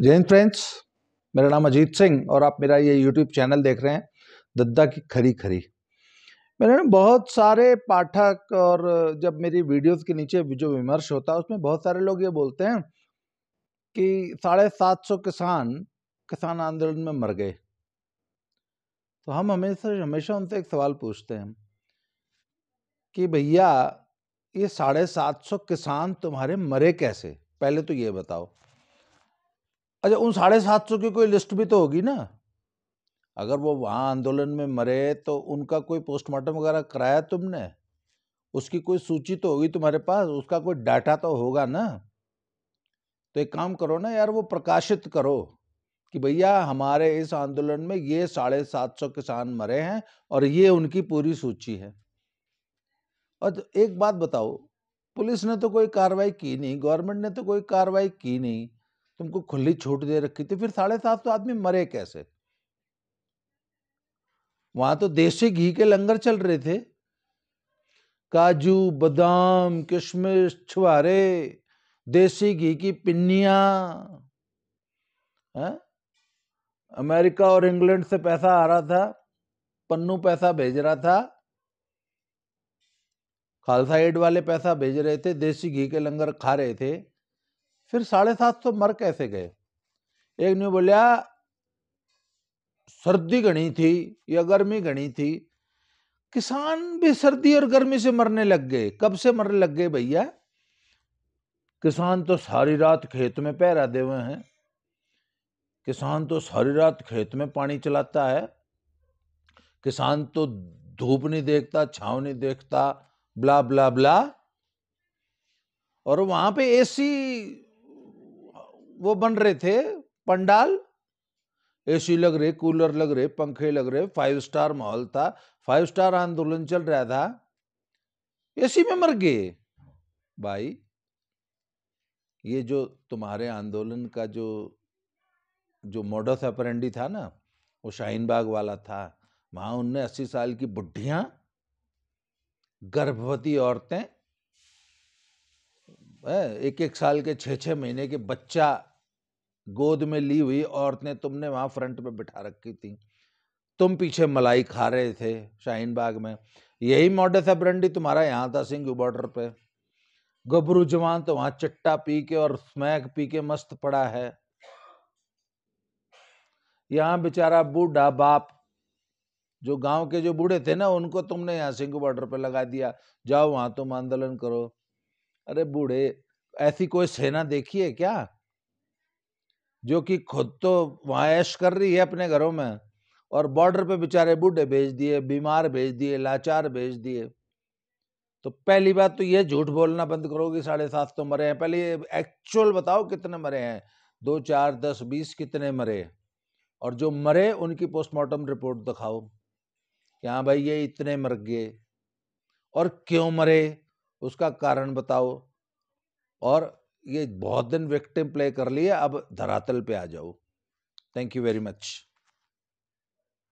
जय हिंद फ्रेंड्स मेरा नाम अजीत सिंह और आप मेरा ये यूट्यूब चैनल देख रहे हैं दद्दा की खरी खरी मेरे ना बहुत सारे पाठक और जब मेरी वीडियोस के नीचे जो विमर्श होता है उसमें बहुत सारे लोग ये बोलते हैं कि साढ़े सात सौ किसान किसान आंदोलन में मर गए तो हम हमेशा हमेशा उनसे एक सवाल पूछते हैं कि भैया ये साढ़े सात सौ किसान तुम्हारे मरे कैसे पहले तो ये बताओ अच्छा उन साढ़े सात सौ की कोई लिस्ट भी तो होगी ना अगर वो वहाँ आंदोलन में मरे तो उनका कोई पोस्टमार्टम वगैरह कराया तुमने उसकी कोई सूची तो होगी तुम्हारे पास उसका कोई डाटा तो होगा ना तो एक काम करो ना यार वो प्रकाशित करो कि भैया हमारे इस आंदोलन में ये साढ़े सात सौ किसान मरे हैं और ये उनकी पूरी सूची है और तो एक बात बताओ पुलिस ने तो कोई कार्रवाई की नहीं गवर्नमेंट ने तो कोई कार्रवाई की नहीं तुमको खुली छूट दे रखी थी फिर साढ़े सात सौ आदमी मरे कैसे वहां तो देसी घी के लंगर चल रहे थे काजू बादाम किशमिश छुआरे देसी घी की पिन्निया अमेरिका और इंग्लैंड से पैसा आ रहा था पन्नू पैसा भेज रहा था खालसा एड वाले पैसा भेज रहे थे देसी घी के लंगर खा रहे थे फिर साढ़े सात सौ तो मर कैसे गए एक ने बोलिया सर्दी घनी थी या गर्मी घनी थी किसान भी सर्दी और गर्मी से मरने लग गए कब से मरने लग गए भैया किसान तो सारी रात खेत में पैरा दे हुए हैं किसान तो सारी रात खेत में पानी चलाता है किसान तो धूप नहीं देखता छाव नहीं देखता ब्ला ब्ला ब्ला और वहां पे एसी वो बन रहे थे पंडाल एसी लग रहे कूलर लग रहे पंखे लग रहे फाइव स्टार माहौल था फाइव स्टार आंदोलन चल रहा था एसी में मर गए भाई ये जो तुम्हारे आंदोलन का जो जो मॉडस अपरेंडी था ना वो शाहीन बाग वाला था वहां उनने अस्सी साल की बुढ़िया गर्भवती औरतें एक एक साल के छः छः महीने के बच्चा गोद में ली हुई औरत ने तुमने वहाँ फ्रंट पे बिठा रखी थी तुम पीछे मलाई खा रहे थे शाहीन बाग में यही मॉडस ब्रंडी तुम्हारा यहाँ था सिंह बॉर्डर पे गबरू जवान तो वहाँ चट्टा पी के और स्मैक पी के मस्त पड़ा है यहाँ बेचारा बूढ़ा बाप जो गांव के जो बूढ़े थे ना उनको तुमने यहाँ सिंह बॉर्डर पे लगा दिया जाओ वहाँ तुम आंदोलन करो अरे बूढ़े ऐसी कोई सेना देखी है क्या जो कि खुद तो वायश ऐश कर रही है अपने घरों में और बॉर्डर पे बेचारे बूढ़े भेज दिए बीमार भेज दिए लाचार भेज दिए तो पहली बात तो ये झूठ बोलना बंद करोगे साढ़े सात सौ तो मरे हैं पहले एक्चुअल बताओ कितने मरे हैं दो चार दस बीस कितने मरे और जो मरे उनकी पोस्टमार्टम रिपोर्ट दिखाओ कि हाँ भाई ये इतने मर गए और क्यों मरे उसका कारण बताओ और ये बहुत दिन विक्टिम प्ले कर लिए अब धरातल पे आ जाओ थैंक यू वेरी मच